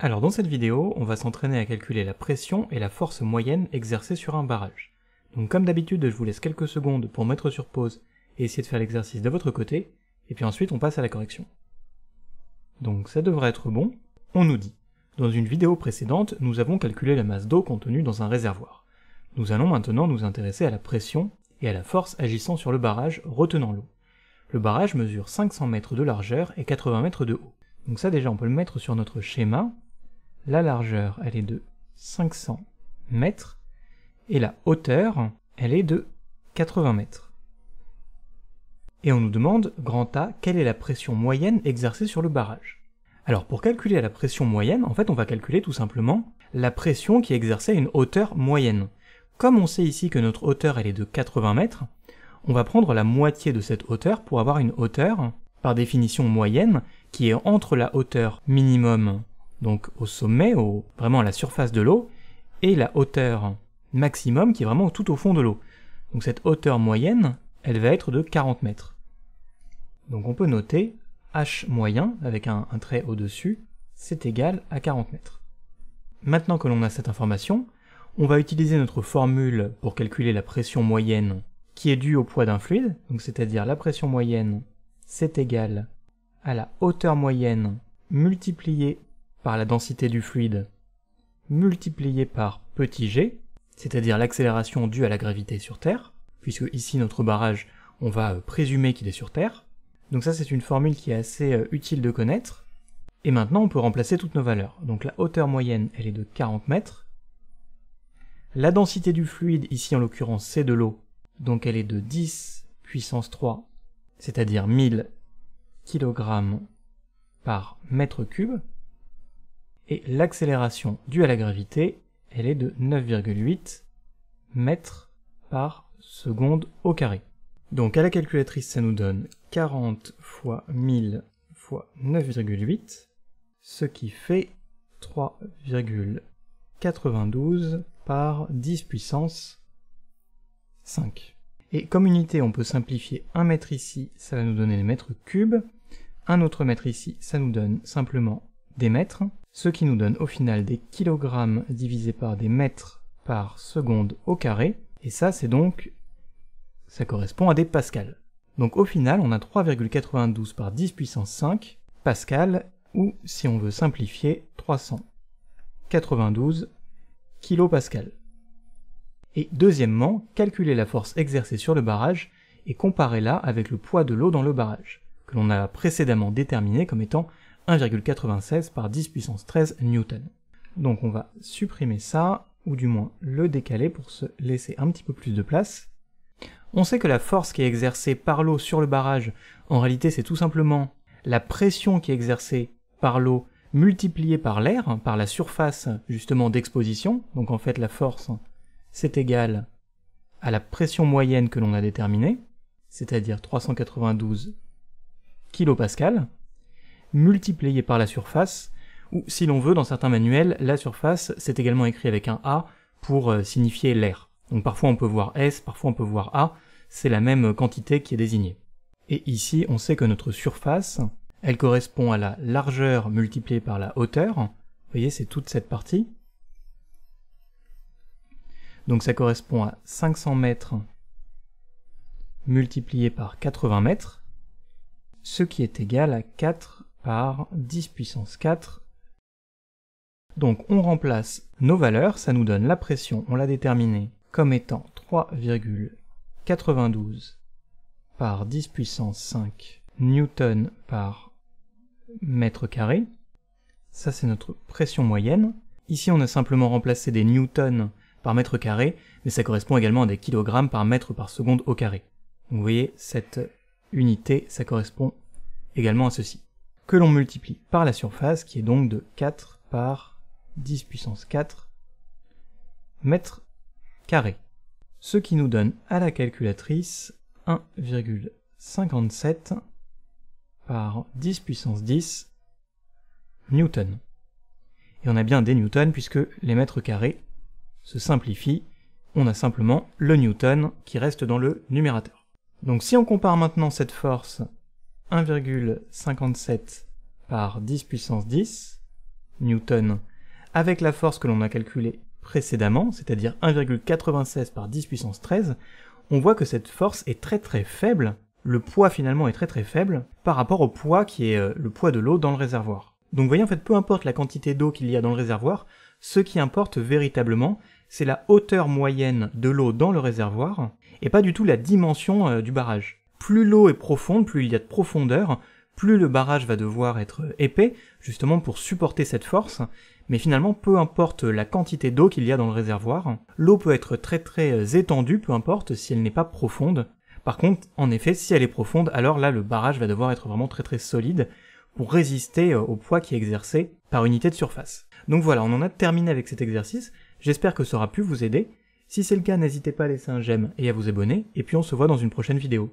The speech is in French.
Alors dans cette vidéo, on va s'entraîner à calculer la pression et la force moyenne exercée sur un barrage. Donc comme d'habitude, je vous laisse quelques secondes pour mettre sur pause et essayer de faire l'exercice de votre côté, et puis ensuite on passe à la correction. Donc ça devrait être bon. On nous dit, dans une vidéo précédente, nous avons calculé la masse d'eau contenue dans un réservoir. Nous allons maintenant nous intéresser à la pression et à la force agissant sur le barrage retenant l'eau. Le barrage mesure 500 mètres de largeur et 80 mètres de haut. Donc ça déjà on peut le mettre sur notre schéma, la largeur, elle est de 500 mètres et la hauteur, elle est de 80 mètres. Et on nous demande, grand A, quelle est la pression moyenne exercée sur le barrage Alors pour calculer la pression moyenne, en fait on va calculer tout simplement la pression qui est exercée à une hauteur moyenne. Comme on sait ici que notre hauteur elle est de 80 mètres, on va prendre la moitié de cette hauteur pour avoir une hauteur, par définition moyenne, qui est entre la hauteur minimum donc au sommet, vraiment à la surface de l'eau, et la hauteur maximum qui est vraiment tout au fond de l'eau. Donc cette hauteur moyenne, elle va être de 40 mètres. Donc on peut noter H moyen, avec un, trait au-dessus, c'est égal à 40 mètres. Maintenant que l'on a cette information, on va utiliser notre formule pour calculer la pression moyenne qui est due au poids d'un fluide, donc c'est-à-dire la pression moyenne, c'est égal à la hauteur moyenne multipliée par la densité du fluide multiplié par petit g, c'est-à-dire l'accélération due à la gravité sur Terre, puisque ici notre barrage, on va euh, présumer qu'il est sur Terre. Donc ça c'est une formule qui est assez euh, utile de connaître. Et maintenant on peut remplacer toutes nos valeurs. Donc la hauteur moyenne elle est de 40 mètres. La densité du fluide, ici en l'occurrence c'est de l'eau, donc elle est de 10 puissance 3, c'est-à-dire 1000 kg par mètre cube et l'accélération due à la gravité, elle est de 9,8 mètres par seconde au carré. Donc à la calculatrice, ça nous donne 40 fois 1000 fois 9,8, ce qui fait 3,92 par 10 puissance 5. Et comme unité, on peut simplifier un mètre ici, ça va nous donner les mètres cubes. Un autre mètre ici, ça nous donne simplement des mètres ce qui nous donne au final des kilogrammes divisés par des mètres par seconde au carré, et ça c'est donc, ça correspond à des pascals. Donc au final on a 3,92 par 10 puissance 5 pascal, ou si on veut simplifier, 392 kilopascals. Et deuxièmement, calculer la force exercée sur le barrage et comparer la avec le poids de l'eau dans le barrage, que l'on a précédemment déterminé comme étant 1,96 par 10 puissance 13 newton. Donc on va supprimer ça, ou du moins le décaler pour se laisser un petit peu plus de place. On sait que la force qui est exercée par l'eau sur le barrage, en réalité c'est tout simplement la pression qui est exercée par l'eau multipliée par l'air, par la surface justement d'exposition. Donc en fait la force c'est égal à la pression moyenne que l'on a déterminée, c'est-à-dire 392 kPa multiplié par la surface, ou si l'on veut, dans certains manuels, la surface, c'est également écrit avec un A pour euh, signifier l'air. Donc parfois on peut voir S, parfois on peut voir A, c'est la même quantité qui est désignée. Et ici, on sait que notre surface, elle correspond à la largeur multipliée par la hauteur. Vous voyez, c'est toute cette partie. Donc ça correspond à 500 mètres multiplié par 80 mètres, ce qui est égal à 4 par 10 puissance 4. Donc on remplace nos valeurs, ça nous donne la pression, on l'a déterminée comme étant 3,92 par 10 puissance 5 newton par mètre carré. Ça c'est notre pression moyenne. Ici on a simplement remplacé des newtons par mètre carré, mais ça correspond également à des kilogrammes par mètre par seconde au carré. vous voyez, cette unité, ça correspond également à ceci que l'on multiplie par la surface, qui est donc de 4 par 10 puissance 4 mètres carrés. Ce qui nous donne à la calculatrice 1,57 par 10 puissance 10 newtons. Et on a bien des newtons puisque les mètres carrés se simplifient. On a simplement le newton qui reste dans le numérateur. Donc si on compare maintenant cette force 1,57 par 10 puissance 10 newton. avec la force que l'on a calculée précédemment, c'est-à-dire 1,96 par 10 puissance 13, on voit que cette force est très très faible, le poids finalement est très très faible par rapport au poids qui est euh, le poids de l'eau dans le réservoir. Donc voyez en fait peu importe la quantité d'eau qu'il y a dans le réservoir, ce qui importe véritablement c'est la hauteur moyenne de l'eau dans le réservoir et pas du tout la dimension euh, du barrage plus l'eau est profonde, plus il y a de profondeur, plus le barrage va devoir être épais, justement pour supporter cette force, mais finalement peu importe la quantité d'eau qu'il y a dans le réservoir, l'eau peut être très très étendue, peu importe si elle n'est pas profonde. Par contre, en effet, si elle est profonde, alors là le barrage va devoir être vraiment très très solide pour résister au poids qui est exercé par unité de surface. Donc voilà, on en a terminé avec cet exercice, j'espère que ça aura pu vous aider. Si c'est le cas, n'hésitez pas à laisser un j'aime et à vous abonner, et puis on se voit dans une prochaine vidéo.